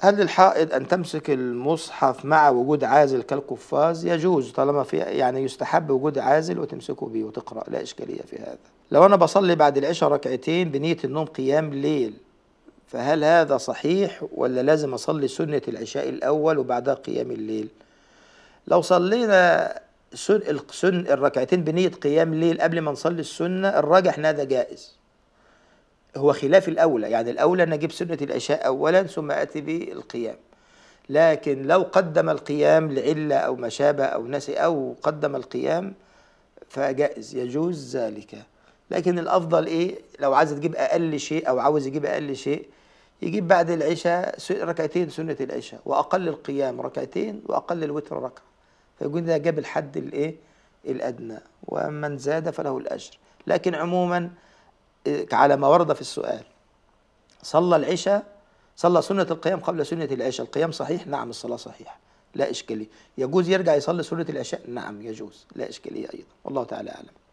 هل الحائض أن تمسك المصحف مع وجود عازل كالقفاز؟ يجوز طالما في يعني يستحب وجود عازل وتمسكه به وتقرأ لا إشكالية في هذا. لو أنا بصلي بعد العشاء ركعتين بنية النوم قيام ليل فهل هذا صحيح ولا لازم أصلي سنة العشاء الأول وبعدها قيام الليل؟ لو صلينا سن الركعتين بنية قيام ليل قبل ما نصلي السنة الراجح إن هذا جائز هو خلاف الأولى يعني الأولى أن أجيب سنة العشاء أولا ثم أتي بالقيام لكن لو قدم القيام لعلة أو ما شابه أو نسي أو قدم القيام فجائز يجوز ذلك لكن الأفضل إيه لو عايز تجيب أقل شيء أو عاوز يجيب أقل شيء يجيب بعد العشاء ركعتين سنة العشاء وأقل القيام ركعتين وأقل الوتر ركعة فيقول ده جاب الحد الإيه الأدنى ومن زاد فله الأجر لكن عموما إيه، على ما ورد في السؤال صلى العشاء صلى سنة القيام قبل سنة العشاء القيام صحيح نعم الصلاة صحيحة لا إشكالية يجوز يرجع يصلي سنة العشاء نعم يجوز لا إشكالية أيضا والله تعالى أعلم